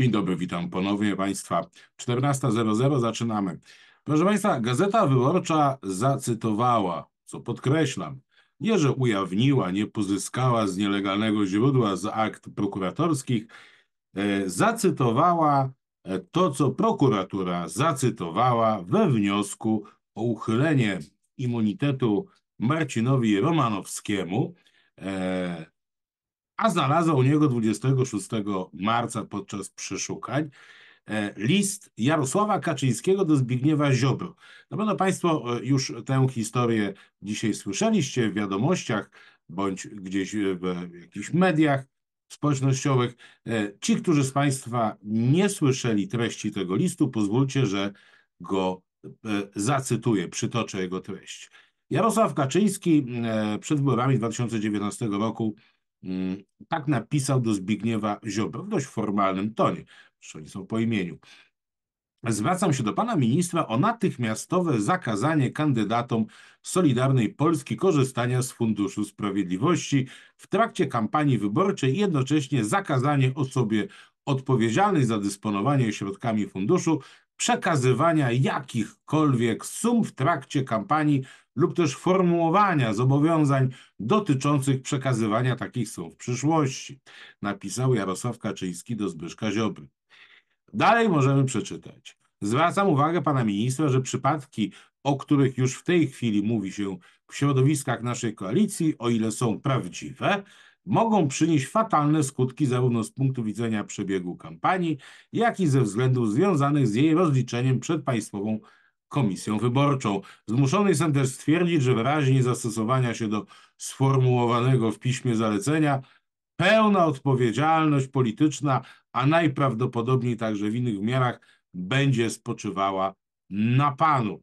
Dzień dobry, witam ponownie Państwa. 14.00 zaczynamy. Proszę Państwa, Gazeta Wyborcza zacytowała, co podkreślam, nie że ujawniła, nie pozyskała z nielegalnego źródła, z akt prokuratorskich, e, zacytowała e, to, co prokuratura zacytowała we wniosku o uchylenie immunitetu Marcinowi Romanowskiemu, e, a znalazła u niego 26 marca podczas przeszukań e, list Jarosława Kaczyńskiego do Zbigniewa Ziobro. Na pewno Państwo e, już tę historię dzisiaj słyszeliście w wiadomościach bądź gdzieś w jakichś mediach społecznościowych. E, ci, którzy z Państwa nie słyszeli treści tego listu, pozwólcie, że go zacytuję, przytoczę jego treść. Jarosław Kaczyński przed wyborami 2019 roku Mm, tak napisał do Zbigniewa Ziobro w dość formalnym tonie, że oni są po imieniu. Zwracam się do pana ministra o natychmiastowe zakazanie kandydatom Solidarnej Polski korzystania z Funduszu Sprawiedliwości w trakcie kampanii wyborczej i jednocześnie zakazanie osobie odpowiedzialnej za dysponowanie środkami funduszu przekazywania jakichkolwiek sum w trakcie kampanii lub też formułowania zobowiązań dotyczących przekazywania takich są w przyszłości, napisał Jarosław Kaczyński do Zbyszka Ziobry. Dalej możemy przeczytać. Zwracam uwagę pana ministra, że przypadki, o których już w tej chwili mówi się w środowiskach naszej koalicji, o ile są prawdziwe, mogą przynieść fatalne skutki zarówno z punktu widzenia przebiegu kampanii, jak i ze względów związanych z jej rozliczeniem przed Państwową komisją wyborczą. Zmuszony jestem też stwierdzić, że wyraźnie zastosowania się do sformułowanego w piśmie zalecenia pełna odpowiedzialność polityczna, a najprawdopodobniej także w innych miarach będzie spoczywała na panu.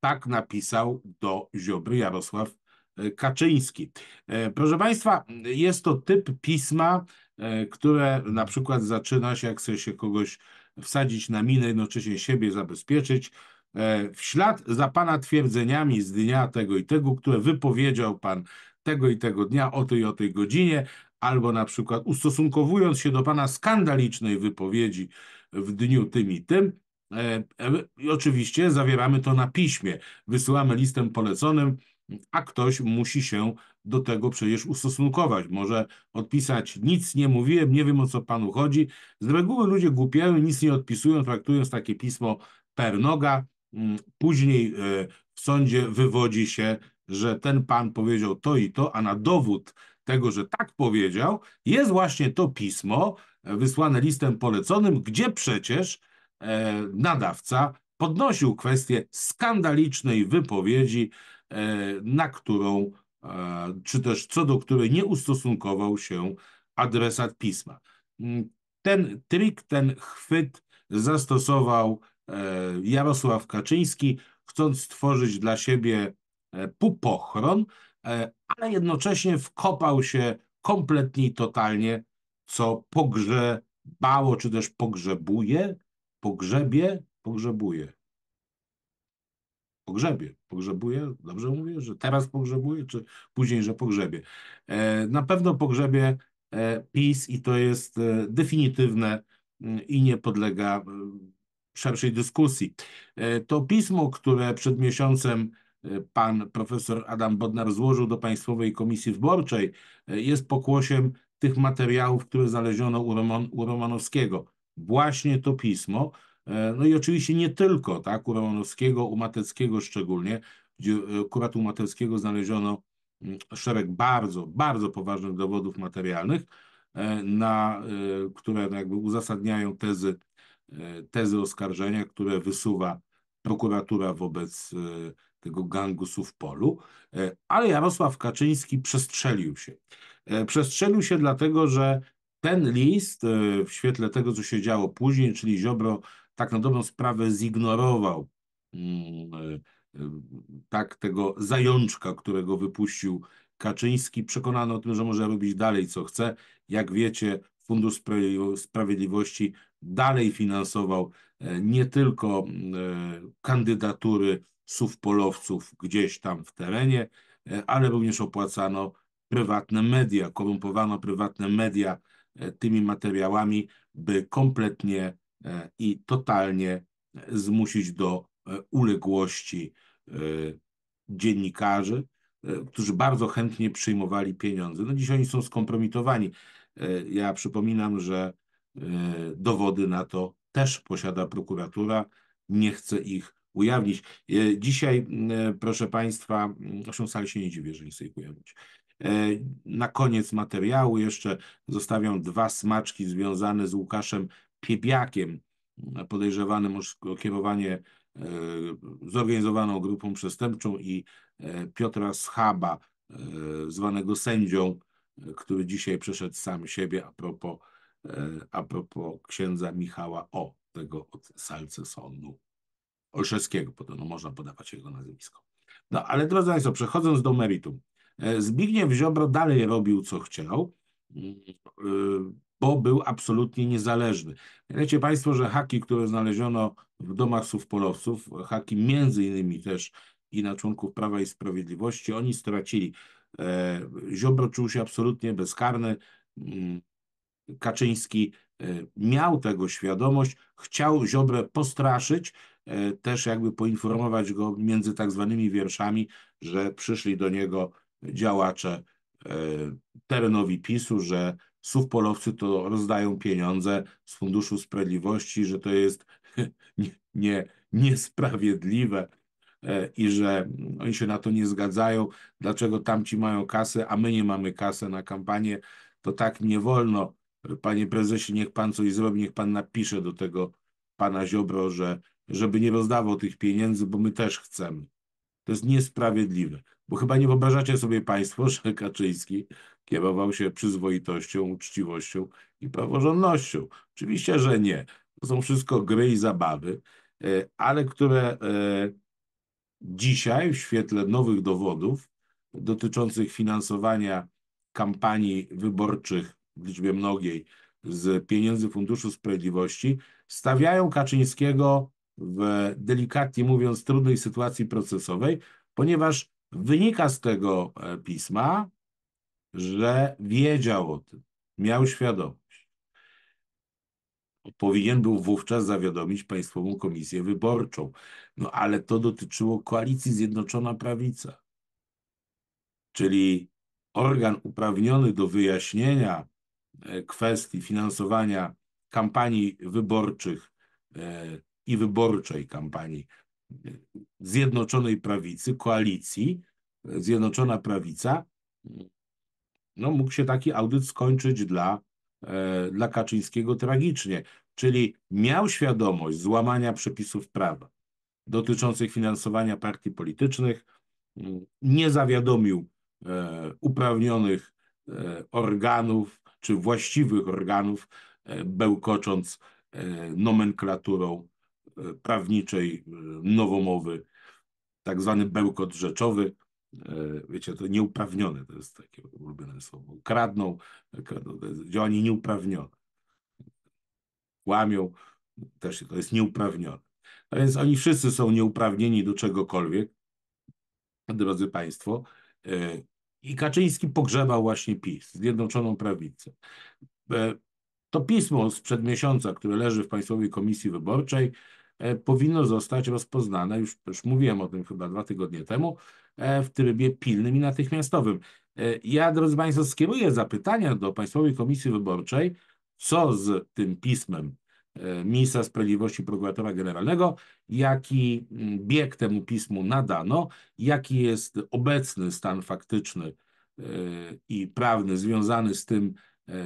Tak napisał do Ziobry Jarosław e, Kaczyński. E, proszę Państwa, jest to typ pisma, e, które na przykład zaczyna się, jak chce się kogoś wsadzić na minę, jednocześnie siebie zabezpieczyć, E, w ślad za Pana twierdzeniami z dnia tego i tego, które wypowiedział Pan tego i tego dnia o tej i o tej godzinie, albo na przykład ustosunkowując się do Pana skandalicznej wypowiedzi w dniu tym i tym, e, e, oczywiście zawieramy to na piśmie, wysyłamy listem poleconym, a ktoś musi się do tego przecież ustosunkować. Może odpisać, nic nie mówiłem, nie wiem o co panu chodzi. Z reguły ludzie głupiają, nic nie odpisują, traktując takie pismo noga, Mm, później e, w sądzie wywodzi się, że ten pan powiedział to i to, a na dowód tego, że tak powiedział, jest właśnie to pismo e, wysłane listem poleconym, gdzie przecież e, nadawca podnosił kwestię skandalicznej wypowiedzi, na którą, czy też co do której nie ustosunkował się adresat pisma. Mm, ten trik, ten chwyt zastosował E, Jarosław Kaczyński, chcąc stworzyć dla siebie e, pupochron, ale jednocześnie wkopał się kompletnie i totalnie, co pogrzebało, czy też pogrzebuje, pogrzebie, pogrzebuje. Pogrzebie, pogrzebuje, dobrze mówię, że teraz pogrzebuje, czy później, że pogrzebie. E, na pewno pogrzebie PiS i to jest definitywne mm, i nie podlega mm, szerszej dyskusji. E, to pismo, które przed miesiącem e, pan profesor Adam Bodnar złożył do Państwowej Komisji Wyborczej, e, jest pokłosiem tych materiałów, które znaleziono u, Roman, u Romanowskiego. Właśnie to pismo, no i oczywiście nie tylko, tak, u Romanowskiego, u Mateckiego szczególnie, gdzie akurat u Mateckiego znaleziono szereg bardzo, bardzo poważnych dowodów materialnych, na, które no jakby uzasadniają tezy E, tezy oskarżenia, które wysuwa prokuratura wobec e, tego gangu w polu, e, ale Jarosław Kaczyński przestrzelił się. Przestrzelił się dlatego, że ten list w świetle tego, co się działo później, czyli Ziobro tak na dobrą sprawę zignorował mm, tak tego zajączka, którego wypuścił Kaczyński, przekonany o tym, że może robić dalej co chce. Jak wiecie, Fundusz Sprawiedliwości dalej finansował e, nie tylko e, kandydatury sów polowców gdzieś tam w terenie, e, ale również opłacano prywatne media, korumpowano prywatne media tymi materiałami, by kompletnie i totalnie zmusić do uległości dziennikarzy, którzy bardzo chętnie przyjmowali pieniądze. No dzisiaj oni są skompromitowani. E, ja przypominam, że e, dowody na to też posiada prokuratura, nie chce ich ujawnić. E, dzisiaj, proszę Państwa, mm, zresztą wcale się nie dziwię, że nie chce ich ujawnić. Na koniec materiału jeszcze zostawiam dwa smaczki związane z Łukaszem Piebiakiem, podejrzewanym o kierowanie zorganizowaną grupą przestępczą i Piotra Schaba, zwanego sędzią który dzisiaj przeszedł sam siebie a propos, e, a propos księdza Michała O, tego od Salcesonu Olszewskiego, no, można podawać jego nazwisko. No ale drodzy Państwo, przechodząc do meritum. E, Zbigniew Ziobro dalej robił co chciał, mm, e, bo był absolutnie niezależny. Wiecie Państwo, że haki, które znaleziono w domach słów polowców, haki między innymi też i na członków Prawa i Sprawiedliwości, oni stracili E, Ziobro czuł się absolutnie bezkarny. Mm, Kaczyński e, miał tego świadomość, chciał Ziobrę postraszyć, e, też jakby poinformować go między tak zwanymi wierszami, że przyszli do niego działacze terenowi PiSu, że suwpolowcy polowcy to rozdają pieniądze z Funduszu Sprawiedliwości, że to jest nie, nie, niesprawiedliwe, E, i że mm, oni się na to nie zgadzają, dlaczego tamci mają kasę, a my nie mamy kasy na kampanię, to tak nie wolno. Panie prezesie, niech pan coś zrobi, niech pan napisze do tego pana Ziobro, że żeby nie rozdawał tych pieniędzy, bo my też chcemy. To jest niesprawiedliwe, bo chyba nie wyobrażacie sobie państwo, że Kaczyński kierował się przyzwoitością, uczciwością i praworządnością. Oczywiście, że nie. To są wszystko gry i zabawy, e, ale które e, Dzisiaj, w świetle nowych dowodów dotyczących finansowania kampanii wyborczych w liczbie mnogiej z pieniędzy Funduszu Sprawiedliwości, stawiają Kaczyńskiego w delikatnie mówiąc trudnej sytuacji procesowej, ponieważ wynika z tego e, pisma, że wiedział o tym, miał świadomość powinien był wówczas zawiadomić Państwową Komisję Wyborczą. No ale to dotyczyło koalicji Zjednoczona Prawica. Czyli organ uprawniony do wyjaśnienia e, kwestii finansowania kampanii wyborczych e, i wyborczej kampanii e, Zjednoczonej Prawicy, koalicji Zjednoczona Prawica, no mógł się taki audyt skończyć dla E, dla Kaczyńskiego tragicznie, czyli miał świadomość złamania przepisów prawa dotyczących finansowania partii politycznych, mm, nie zawiadomił e, uprawnionych e, organów czy właściwych organów, bełkocząc nomenklaturą prawniczej nowomowy, tak zwany bełkot rzeczowy. E, wiecie, to nieuprawnione to jest takie ulubione słowo. Kradną, kradną to jest działanie nieuprawnione. Łamią, też to jest nieuprawnione. No więc oni wszyscy są nieuprawnieni do czegokolwiek, drodzy Państwo. E, I Kaczyński pogrzebał właśnie PiS, Zjednoczoną Prawicę. E, to pismo sprzed miesiąca, które leży w Państwowej Komisji Wyborczej, E, powinno zostać rozpoznane, już, już mówiłem o tym chyba dwa tygodnie temu, e, w trybie pilnym i natychmiastowym. E, ja, drodzy Państwo, skieruję zapytania do Państwowej Komisji Wyborczej, co z tym pismem ministra sprawiedliwości prokuratora generalnego, jaki mm, bieg temu pismu nadano, jaki jest obecny stan faktyczny i prawny związany z tym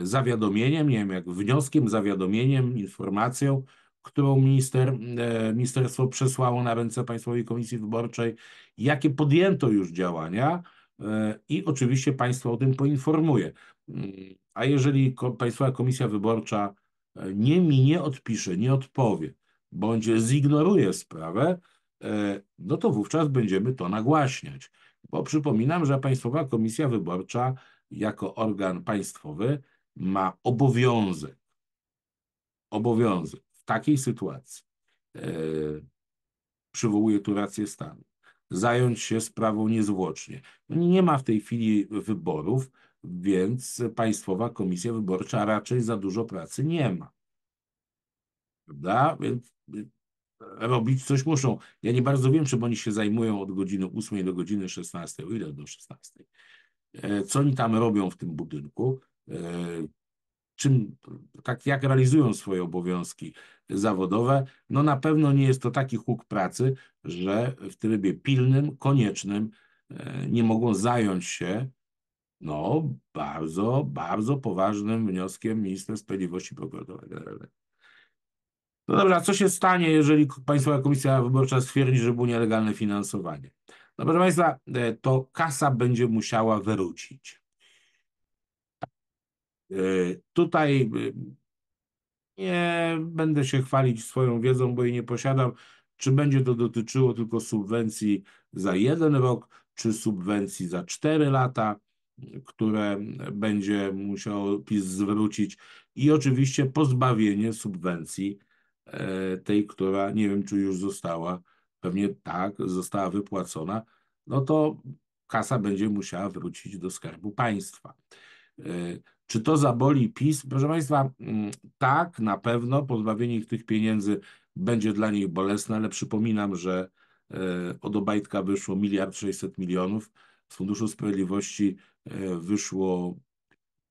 zawiadomieniem, nie wiem, jak wnioskiem, zawiadomieniem, informacją, którą minister, e, ministerstwo przesłało na ręce Państwowej Komisji Wyborczej, jakie podjęto już działania e, i oczywiście Państwo o tym poinformuje. Mm, a jeżeli Państwowa Komisja Wyborcza e, nie mi nie odpisze, nie odpowie, bądź zignoruje sprawę, no to wówczas będziemy to nagłaśniać. Bo przypominam, że Państwowa Komisja Wyborcza jako organ państwowy ma obowiązek, obowiązek w takiej sytuacji, e, przywołuję tu rację stanu, zająć się sprawą niezwłocznie. Nie ma w tej chwili wyborów, więc Państwowa Komisja Wyborcza raczej za dużo pracy nie ma. Prawda? Więc y, robić coś muszą. Ja nie bardzo wiem, czy oni się zajmują od godziny 8 do godziny 16, o ile do 16. E, co oni tam robią w tym budynku? E, czym, tak jak realizują swoje obowiązki zawodowe, no na pewno nie jest to taki huk pracy, że w trybie pilnym, koniecznym e, nie mogą zająć się no, bardzo, bardzo poważnym wnioskiem ministra sprawiedliwości prokuratora generalnego. No a co się stanie, jeżeli Państwowa Komisja Wyborcza stwierdzi, że było nielegalne finansowanie? No proszę Państwa, e, to kasa będzie musiała wyrócić. E, tutaj e, nie będę się chwalić swoją wiedzą, bo jej nie posiadam. Czy będzie to dotyczyło tylko subwencji za jeden rok, czy subwencji za cztery lata, które będzie musiał PiS zwrócić, i oczywiście pozbawienie subwencji e, tej, która nie wiem, czy już została, pewnie tak, została wypłacona, no to kasa będzie musiała wrócić do skarbu państwa. Czy to zaboli PiS? Proszę Państwa, mm, tak, na pewno pozbawienie ich tych pieniędzy będzie dla nich bolesne, ale przypominam, że e, od Obajtka wyszło miliard 600 milionów, z Funduszu Sprawiedliwości e, wyszło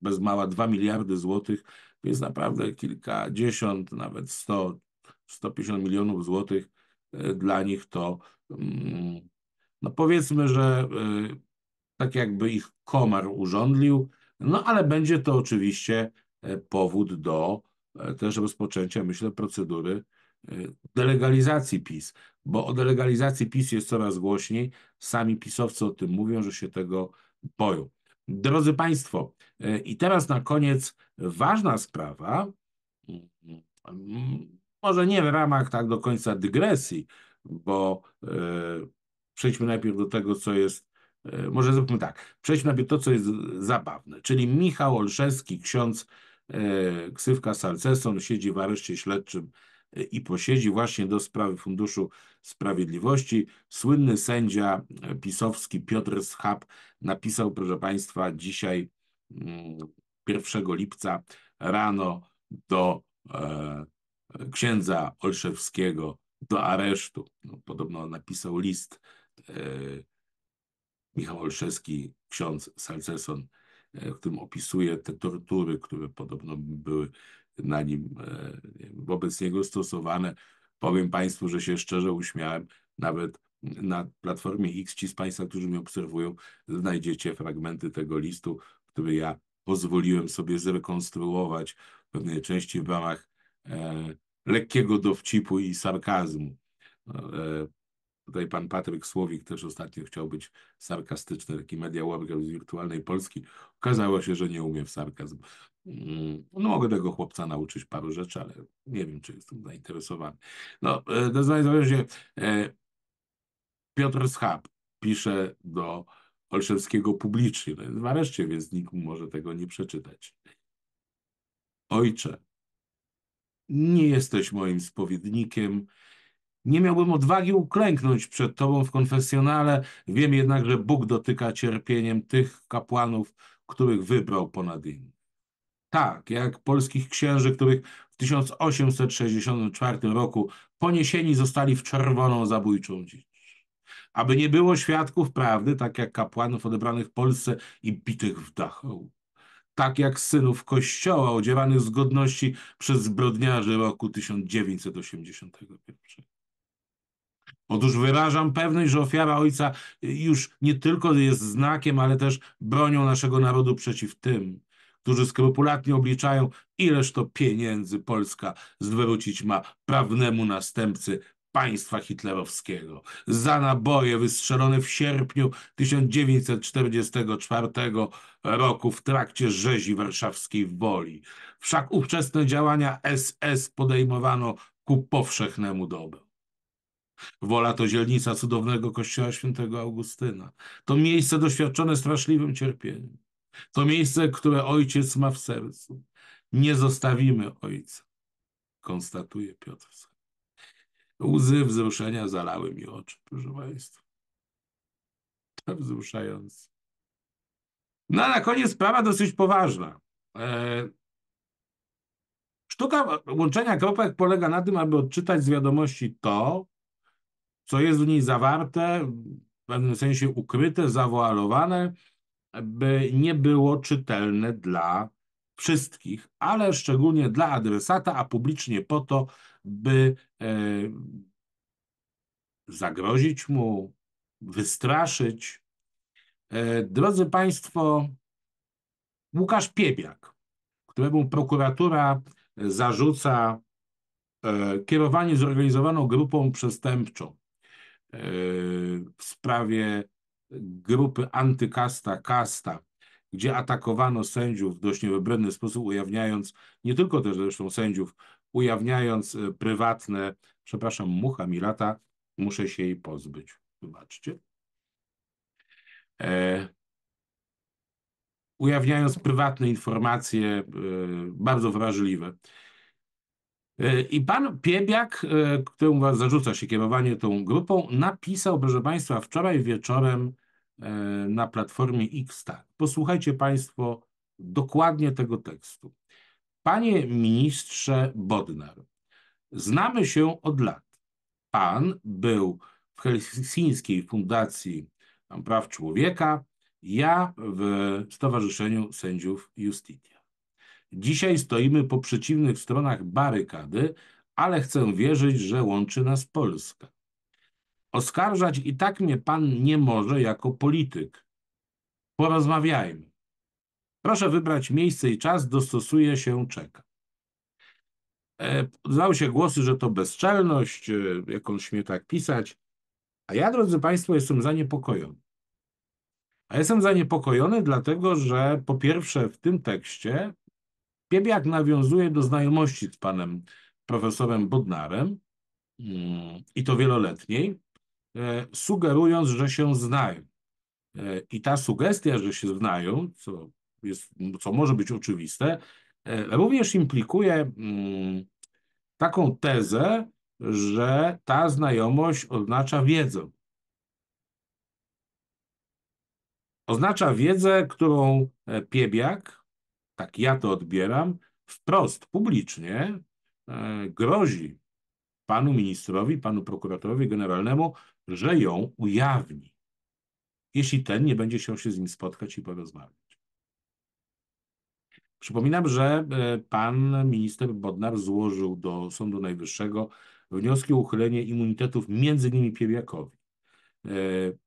bez mała 2 miliardy złotych, więc naprawdę kilkadziesiąt, nawet 100, 150 milionów złotych e, dla nich to, mm, no powiedzmy, że tak jakby ich komar urządlił, no ale będzie to oczywiście e, powód do e, też rozpoczęcia, myślę, procedury e, delegalizacji PiS, bo o delegalizacji PiS jest coraz głośniej. Sami pisowcy o tym mówią, że się tego boją. Drodzy Państwo, i teraz na koniec ważna sprawa, może nie w ramach tak do końca dygresji, bo przejdźmy najpierw do tego, co jest E, może zróbmy tak, przejdźmy najpierw to, co jest zabawne, czyli Michał Olszewski, ksiądz e, ksywka Salceson, siedzi w areszcie śledczym e, i posiedzi właśnie do sprawy Funduszu Sprawiedliwości. Słynny sędzia pisowski Piotr Schab napisał, proszę Państwa, dzisiaj 1 mm, lipca rano do księdza Olszewskiego do aresztu. No, podobno napisał list Michał Olszewski, ksiądz Salceson, e, w którym opisuje te tortury, które podobno były na nim e, wobec niego stosowane. Powiem Państwu, że się szczerze uśmiałem. Nawet na platformie X ci z Państwa, którzy mnie obserwują, znajdziecie fragmenty tego listu, który ja pozwoliłem sobie zrekonstruować w pewnej części w ramach e, lekkiego dowcipu i sarkazmu. E, Tutaj pan Patryk Słowik też ostatnio chciał być sarkastyczny, taki media łapka z wirtualnej Polski. Okazało się, że nie umie w sarkazm. Mm, no, mogę tego chłopca nauczyć paru rzeczy, ale nie wiem, czy jestem zainteresowany. No, e, w razie e, Piotr Schab pisze do Olszewskiego publicznie. No, nareszcie, więc nikt może tego nie przeczytać. Ojcze, nie jesteś moim spowiednikiem, nie miałbym odwagi uklęknąć przed Tobą w konfesjonale. Wiem jednak, że Bóg dotyka cierpieniem tych kapłanów, których wybrał ponad innych. Tak, jak polskich księży, których w 1864 roku poniesieni zostali w czerwoną zabójczą dzicz. Aby nie było świadków prawdy, tak jak kapłanów odebranych Polsce i bitych w Dachau tak jak synów Kościoła odziewanych z godności przez zbrodniarzy roku 1981. Otóż wyrażam pewność, że ofiara ojca już nie tylko jest znakiem, ale też bronią naszego narodu przeciw tym, którzy skrupulatnie obliczają, ileż to pieniędzy Polska zwrócić ma prawnemu następcy państwa hitlerowskiego. Za naboje wystrzelone w sierpniu 1944 roku w trakcie rzezi warszawskiej woli. Wszak ówczesne działania SS podejmowano ku powszechnemu dobru. Wola to dzielnica cudownego kościoła świętego Augustyna. To miejsce doświadczone straszliwym cierpieniem. To miejsce, które ojciec ma w sercu. Nie zostawimy ojca, konstatuje Piotr. Łzy wzruszenia zalały mi oczy, proszę Państwa. To tak wzruszające. No a na koniec sprawa dosyć poważna. E, sztuka łączenia kropek polega na tym, aby odczytać z wiadomości to, co jest w niej zawarte, w pewnym sensie ukryte, zawoalowane, by nie było czytelne dla wszystkich, ale szczególnie dla adresata, a publicznie po to, by e, zagrozić mu, wystraszyć. E, drodzy Państwo, Łukasz Piebiak, któremu prokuratura zarzuca e, kierowanie zorganizowaną grupą przestępczą, E, w sprawie grupy antykasta Kasta, gdzie atakowano sędziów w dość niewybredny sposób, ujawniając, nie tylko też zresztą sędziów, ujawniając e, prywatne, przepraszam, mucha mi lata, muszę się jej pozbyć, wybaczcie. E, ujawniając prywatne informacje e, bardzo wrażliwe. I pan Piebiak, e, któremu zarzuca się kierowanie tą grupą, napisał, proszę państwa, wczoraj wieczorem e, na platformie X tak. Posłuchajcie państwo dokładnie tego tekstu. Panie ministrze Bodnar, znamy się od lat. Pan był w Helsińskiej Fundacji Praw Człowieka, ja w Stowarzyszeniu Sędziów Justitii. Dzisiaj stoimy po przeciwnych stronach barykady, ale chcę wierzyć, że łączy nas Polska. Oskarżać i tak mnie pan nie może jako polityk. Porozmawiajmy. Proszę wybrać miejsce i czas, dostosuje się, czeka. E, Zdały się głosy, że to bezczelność, e, jak on śmie tak pisać. A ja, drodzy Państwo, jestem zaniepokojony. A jestem zaniepokojony, dlatego że po pierwsze w tym tekście Piebiak nawiązuje do znajomości z panem profesorem Bodnarem mm, i to wieloletniej, e, sugerując, że się znają. E, I ta sugestia, że się znają, co, jest, co może być oczywiste, e, również implikuje mm, taką tezę, że ta znajomość oznacza wiedzę. Oznacza wiedzę, którą Piebiak tak ja to odbieram, wprost, publicznie e, grozi panu ministrowi, panu prokuratorowi generalnemu, że ją ujawni, jeśli ten nie będzie chciał się z nim spotkać i porozmawiać. Przypominam, że e, pan minister Bodnar złożył do Sądu Najwyższego wnioski o uchylenie immunitetów między innymi Piebiakowi. E,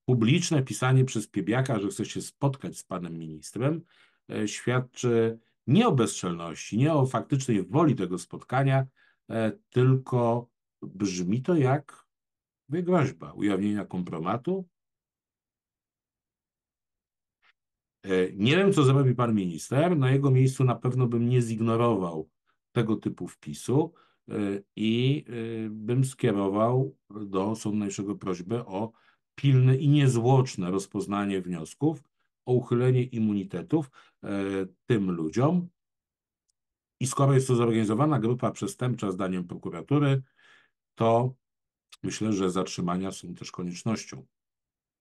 publiczne pisanie przez Piebiaka, że chce się spotkać z panem ministrem, E, świadczy nie o bezczelności, nie o faktycznej woli tego spotkania, e, tylko brzmi to jak groźba ujawnienia kompromatu. E, nie wiem, co zrobi pan minister. Na jego miejscu na pewno bym nie zignorował tego typu wpisu i bym skierował do Sądu Najwyższego prośbę o pilne i niezwłoczne rozpoznanie wniosków, o uchylenie immunitetów e, tym ludziom. I skoro jest to zorganizowana grupa przestępcza, zdaniem prokuratury, to myślę, że zatrzymania są też koniecznością,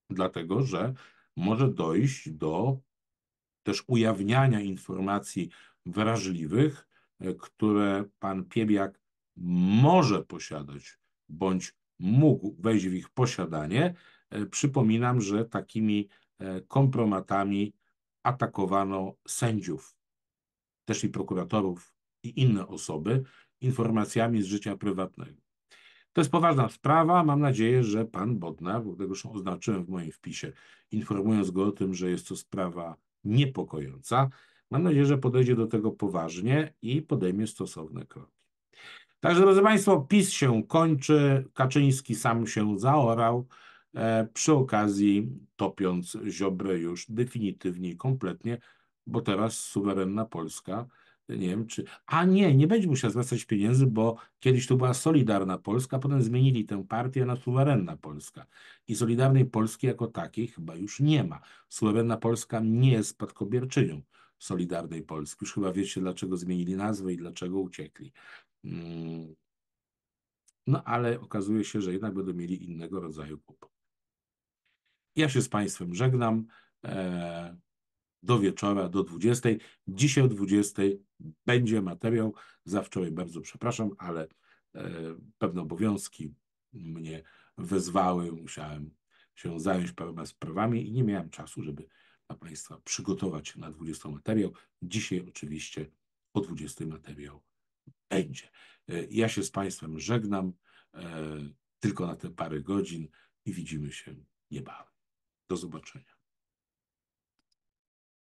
dlatego że może dojść do też ujawniania informacji wrażliwych, e, które pan Piebiak może posiadać bądź mógł wejść w ich posiadanie. E, przypominam, że takimi E, kompromatami atakowano sędziów, też i prokuratorów i inne osoby informacjami z życia prywatnego. To jest poważna sprawa. Mam nadzieję, że pan Bodnar, bo tego już oznaczyłem w moim wpisie, informując go o tym, że jest to sprawa niepokojąca, mam nadzieję, że podejdzie do tego poważnie i podejmie stosowne kroki. Także, drodzy Państwo, PiS się kończy, Kaczyński sam się zaorał. E, przy okazji topiąc Ziobrę już definitywnie i kompletnie, bo teraz suwerenna Polska, nie wiem czy... A nie, nie będzie musiała zwracać pieniędzy, bo kiedyś to była Solidarna Polska, potem zmienili tę partię na Suwerenna Polska. I Solidarnej Polski jako takiej chyba już nie ma. Suwerenna Polska nie jest spadkobierczynią Solidarnej Polski. Już chyba wiecie, dlaczego zmienili nazwę i dlaczego uciekli. Mm. No ale okazuje się, że jednak będą mieli innego rodzaju kłopot. Ja się z Państwem żegnam. E, do wieczora, do 20. Dzisiaj o 20 będzie materiał. Za wczoraj bardzo przepraszam, ale e, pewne obowiązki mnie wezwały. Musiałem się zająć pewnymi sprawami i nie miałem czasu, żeby dla Państwa przygotować na 20 materiał. Dzisiaj oczywiście o 20 materiał będzie. E, ja się z Państwem żegnam tylko na te parę godzin i widzimy się niebawem. Do zobaczenia.